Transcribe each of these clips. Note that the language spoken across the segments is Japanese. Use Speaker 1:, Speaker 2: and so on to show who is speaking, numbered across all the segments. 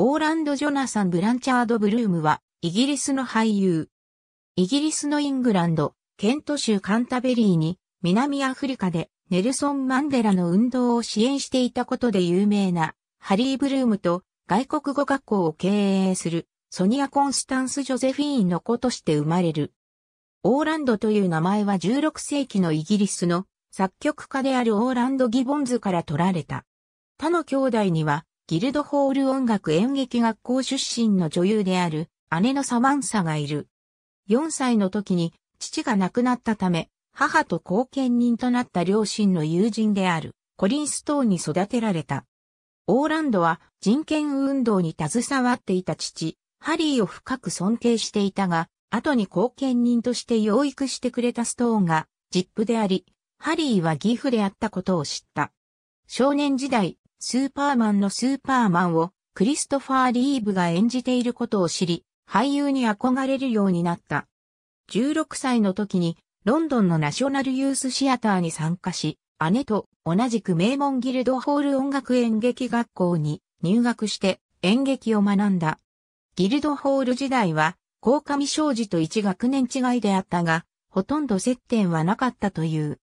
Speaker 1: オーランド・ジョナサン・ブランチャード・ブルームは、イギリスの俳優。イギリスのイングランド、ケント州カンタベリーに、南アフリカで、ネルソン・マンデラの運動を支援していたことで有名な、ハリー・ブルームと、外国語学校を経営する、ソニア・コンスタンス・ジョゼフィーンの子として生まれる。オーランドという名前は16世紀のイギリスの作曲家であるオーランド・ギボンズから取られた。他の兄弟にはギルドホール音楽演劇学校出身の女優である姉のサマンサがいる。4歳の時に父が亡くなったため、母と後見人となった両親の友人であるコリンストーンに育てられた。オーランドは人権運動に携わっていた父、ハリーを深く尊敬していたが、後に後見人として養育してくれたストーンが、ジップであり、ハリーは義父であったことを知った。少年時代、スーパーマンのスーパーマンをクリストファー・リーブが演じていることを知り、俳優に憧れるようになった。16歳の時にロンドンのナショナルユースシアターに参加し、姉と同じく名門ギルドホール音楽演劇学校に入学して演劇を学んだ。ギルドホール時代は、高上昌司と一学年違いであったが、ほとんど接点はなかったという。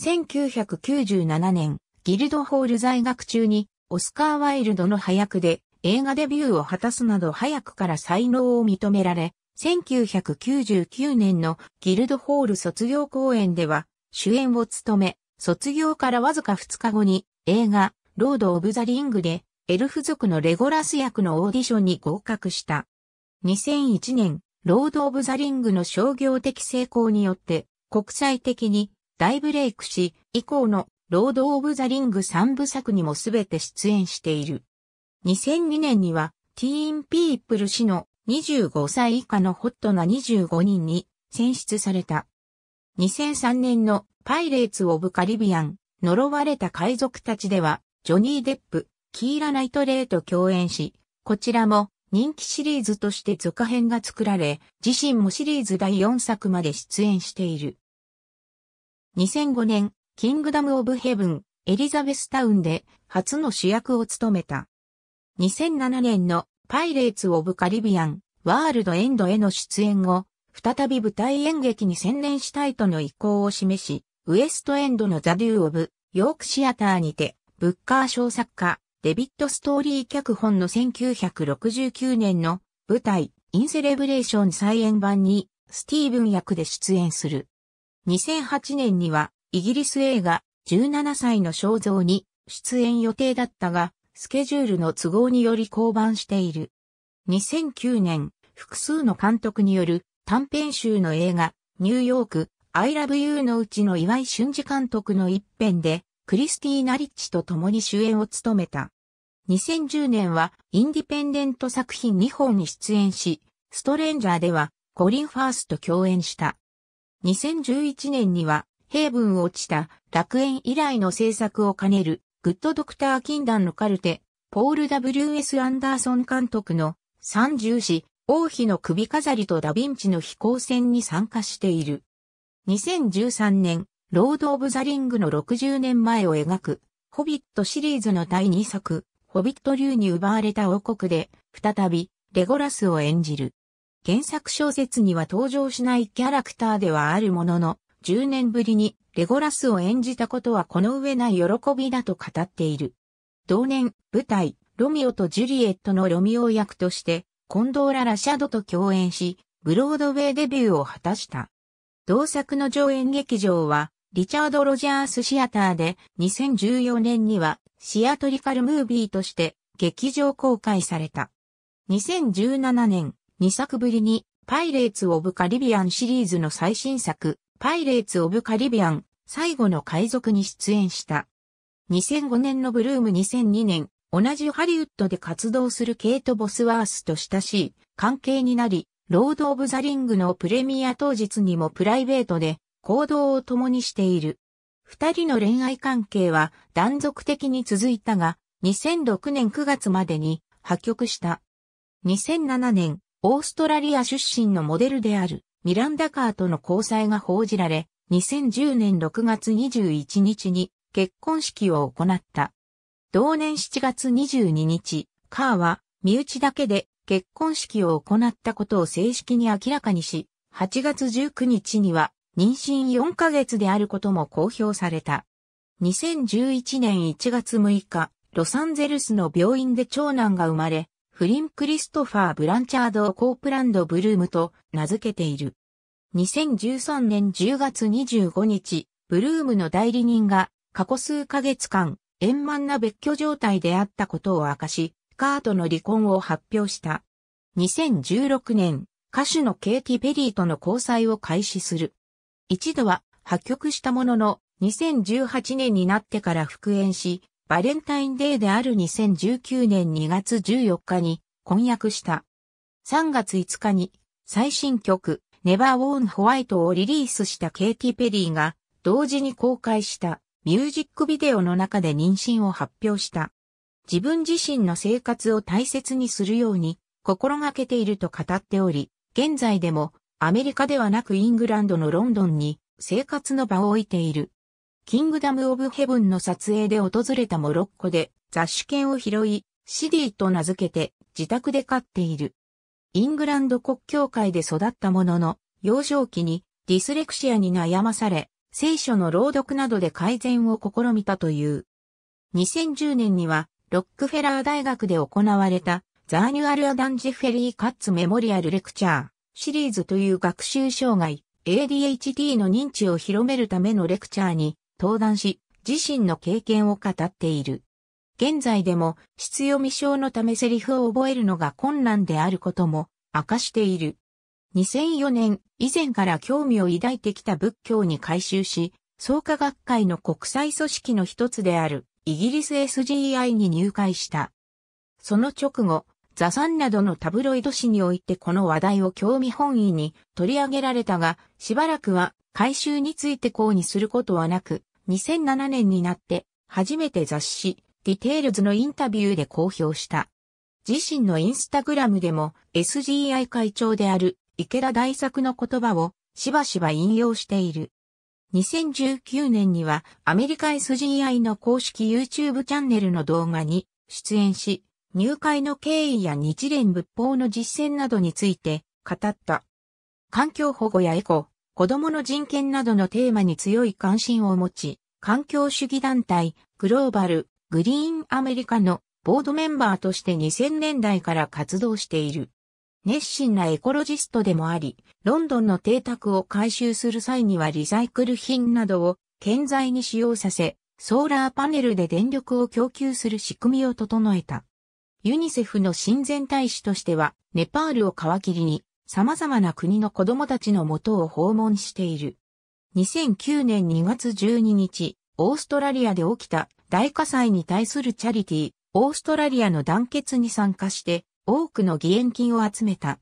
Speaker 1: 1997年、ギルドホール在学中に、オスカー・ワイルドの早役で映画デビューを果たすなど早くから才能を認められ、1999年のギルドホール卒業公演では主演を務め、卒業からわずか2日後に映画ロード・オブ・ザ・リングでエルフ族のレゴラス役のオーディションに合格した。2001年、ロード・オブ・ザ・リングの商業的成功によって国際的に大ブレイクし、以降のロード・オブ・ザ・リング3部作にもすべて出演している。2002年には、ティーン・ピープル氏の25歳以下のホットな25人に選出された。2003年のパイレーツ・オブ・カリビアン、呪われた海賊たちでは、ジョニー・デップ、キーラ・ナイトレイと共演し、こちらも人気シリーズとして続編が作られ、自身もシリーズ第4作まで出演している。2005年、キングダム・オブ・ヘブン、エリザベスタウンで初の主役を務めた。2007年のパイレーツ・オブ・カリビアン、ワールド・エンドへの出演後、再び舞台演劇に専念したいとの意向を示し、ウエストエンドのザ・デュー・オブ・ヨークシアターにて、ブッカー小作家、デビッド・ストーリー脚本の1969年の舞台、インセレブレーション再演版に、スティーブン役で出演する。2008年には、イギリス映画、17歳の肖像に出演予定だったが、スケジュールの都合により降板している。2009年、複数の監督による短編集の映画、ニューヨーク、アイラブユーのうちの岩井俊二監督の一編で、クリスティーナ・リッチと共に主演を務めた。2010年はインディペンデント作品2本に出演し、ストレンジャーではコリン・ファースと共演した。2011年にはブン落ちた楽園以来の制作を兼ねるグッドドクター禁断のカルテ、ポール W.S. アンダーソン監督の三重詩、王妃の首飾りとダヴィンチの飛行船に参加している。2013年、ロード・オブ・ザ・リングの60年前を描く、ホビットシリーズの第2作、ホビット流に奪われた王国で、再び、レゴラスを演じる。原作小説には登場しないキャラクターではあるものの、10年ぶりにレゴラスを演じたことはこの上ない喜びだと語っている。同年、舞台、ロミオとジュリエットのロミオ役として、コンドーラ・ラシャドと共演し、ブロードウェイデビューを果たした。同作の上演劇場は、リチャード・ロジャース・シアターで、2014年には、シアトリカル・ムービーとして、劇場公開された。2017年、2作ぶりに、パイレーツ・オブ・カリビアンシリーズの最新作、パイレーツ・オブ・カリビアン、最後の海賊に出演した。2005年のブルーム2002年、同じハリウッドで活動するケイト・ボスワースと親しい関係になり、ロード・オブ・ザ・リングのプレミア当日にもプライベートで行動を共にしている。二人の恋愛関係は断続的に続いたが、2006年9月までに破局した。2007年、オーストラリア出身のモデルであるミランダカーとの交際が報じられ、2010年6月21日に結婚式を行った。同年7月22日、カーは身内だけで結婚式を行ったことを正式に明らかにし、8月19日には妊娠4ヶ月であることも公表された。2011年1月6日、ロサンゼルスの病院で長男が生まれ、フリン・クリストファー・ブランチャード・コープランド・ブルームと名付けている。2013年10月25日、ブルームの代理人が過去数ヶ月間、円満な別居状態であったことを明かし、カートの離婚を発表した。2016年、歌手のケイティ・ペリーとの交際を開始する。一度は破局したものの、2018年になってから復縁し、バレンタインデーである2019年2月14日に婚約した。3月5日に最新曲 Never Worn White をリリースしたケイティ・ペリーが同時に公開したミュージックビデオの中で妊娠を発表した。自分自身の生活を大切にするように心がけていると語っており、現在でもアメリカではなくイングランドのロンドンに生活の場を置いている。キングダム・オブ・ヘブンの撮影で訪れたモロッコで雑種犬を拾い、シディと名付けて自宅で飼っている。イングランド国教会で育ったものの、幼少期にディスレクシアに悩まされ、聖書の朗読などで改善を試みたという。2010年には、ロックフェラー大学で行われた、ザーニュアル・アダンジ・フェリー・カッツ・メモリアル・レクチャーシリーズという学習障害、ADHD の認知を広めるためのレクチャーに登壇し、自身の経験を語っている。現在でも、質読み症のためセリフを覚えるのが困難であることも明かしている。2004年、以前から興味を抱いてきた仏教に改修し、創価学会の国際組織の一つである、イギリス SGI に入会した。その直後、ザサンなどのタブロイド紙においてこの話題を興味本位に取り上げられたが、しばらくは改修について講にすることはなく、2007年になって初めて雑誌ディテールズのインタビューで公表した。自身のインスタグラムでも SGI 会長である池田大作の言葉をしばしば引用している。2019年にはアメリカ SGI の公式 YouTube チャンネルの動画に出演し、入会の経緯や日蓮仏法の実践などについて語った。環境保護やエコ、子供の人権などのテーマに強い関心を持ち、環境主義団体、グローバル、グリーンアメリカのボードメンバーとして2000年代から活動している。熱心なエコロジストでもあり、ロンドンの邸宅を回収する際にはリサイクル品などを建材に使用させ、ソーラーパネルで電力を供給する仕組みを整えた。ユニセフの親善大使としては、ネパールを皮切りに、様々な国の子供たちの元を訪問している。2009年2月12日、オーストラリアで起きた大火災に対するチャリティー、オーストラリアの団結に参加して多くの義援金を集めた。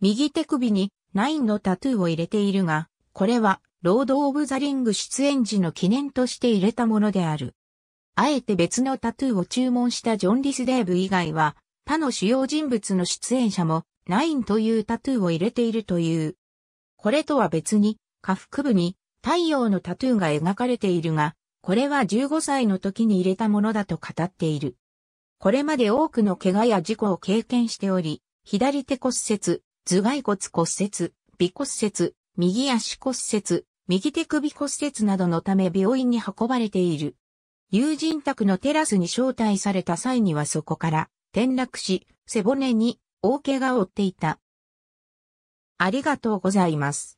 Speaker 1: 右手首にナインのタトゥーを入れているが、これはロード・オブ・ザ・リング出演時の記念として入れたものである。あえて別のタトゥーを注文したジョン・リス・デーブ以外は、他の主要人物の出演者もナインというタトゥーを入れているという。これとは別に、下腹部に太陽のタトゥーが描かれているが、これは15歳の時に入れたものだと語っている。これまで多くの怪我や事故を経験しており、左手骨折、頭蓋骨骨折、尾骨折、右足骨折、右手首骨折などのため病院に運ばれている。友人宅のテラスに招待された際にはそこから転落し、背骨に大怪我を負っていた。ありがとうございます。